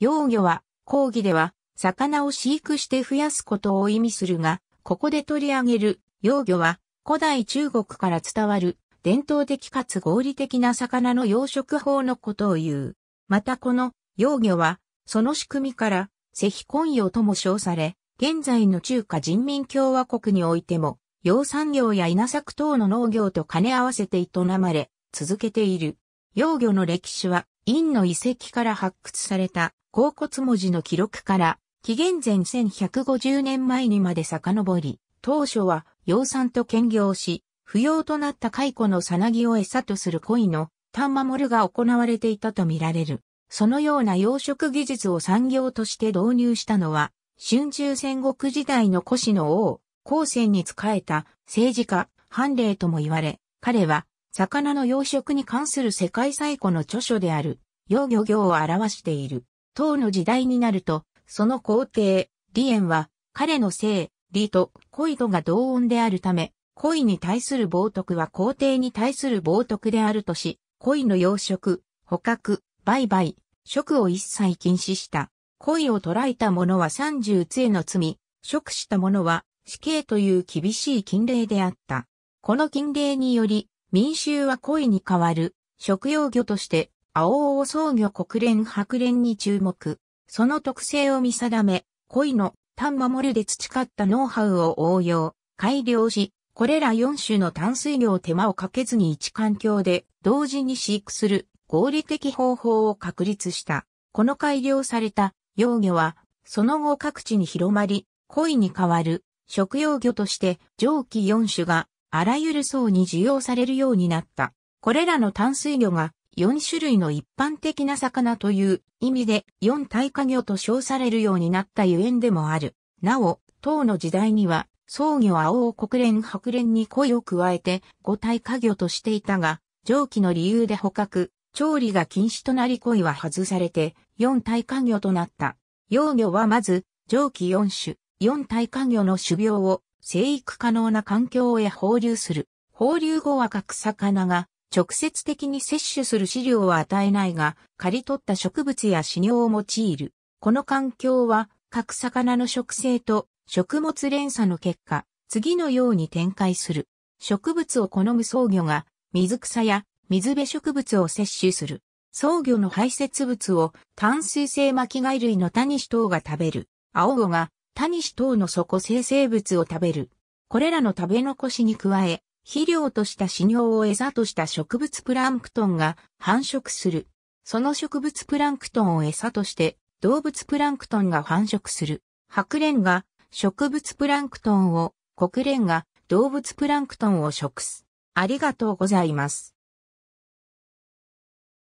幼魚は、講義では、魚を飼育して増やすことを意味するが、ここで取り上げる幼魚は、古代中国から伝わる伝統的かつ合理的な魚の養殖法のことを言う。またこの幼魚は、その仕組みから、石ヒコ魚とも称され、現在の中華人民共和国においても、養蚕業や稲作等の農業と兼ね合わせて営まれ、続けている。幼魚の歴史は、陰の遺跡から発掘された甲骨文字の記録から、紀元前1150年前にまで遡り、当初は養蚕と兼業し、不要となった蚕のさなぎを餌とする鯉のタンマモルが行われていたとみられる。そのような養殖技術を産業として導入したのは、春秋戦国時代の古史の王、後世に仕えた政治家、判例とも言われ、彼は魚の養殖に関する世界最古の著書である、養魚業を表している。唐の時代になると、その皇帝、李淵は、彼の姓、李と恋とが同音であるため、恋に対する冒涜は皇帝に対する冒涜であるとし、恋の養殖、捕獲、売買、食を一切禁止した。恋を捕らえた者は三十杖の罪、食した者は死刑という厳しい禁令であった。この禁令により、民衆は恋に代わる食用魚として青々創業国連白連に注目。その特性を見定め、恋の単守るで培ったノウハウを応用、改良し、これら4種の淡水魚を手間をかけずに一環境で同時に飼育する合理的方法を確立した。この改良された幼魚は、その後各地に広まり、恋に代わる食用魚として上記4種があらゆる層に需要されるようになった。これらの淡水魚が4種類の一般的な魚という意味で4大化魚と称されるようになったゆえんでもある。なお、唐の時代には、創魚青王国連白連に恋を加えて5大化魚としていたが、上記の理由で捕獲、調理が禁止となり恋は外されて、4大化魚となった。幼魚はまず、上記4種、4大化魚の種苗を生育可能な環境へ放流する。放流後は各魚が直接的に摂取する飼料は与えないが、刈り取った植物や飼料を用いる。この環境は、各魚の植生と食物連鎖の結果、次のように展開する。植物を好む草魚が、水草や水辺植物を摂取する。草魚の排泄物を炭水性巻貝類のタニシ等が食べる。青魚がタニシ等の底生成物を食べる。これらの食べ残しに加え、肥料とした飼料を餌とした植物プランクトンが繁殖する。その植物プランクトンを餌として動物プランクトンが繁殖する。白蓮が植物プランクトンを、国連が動物プランクトンを食す。ありがとうございます。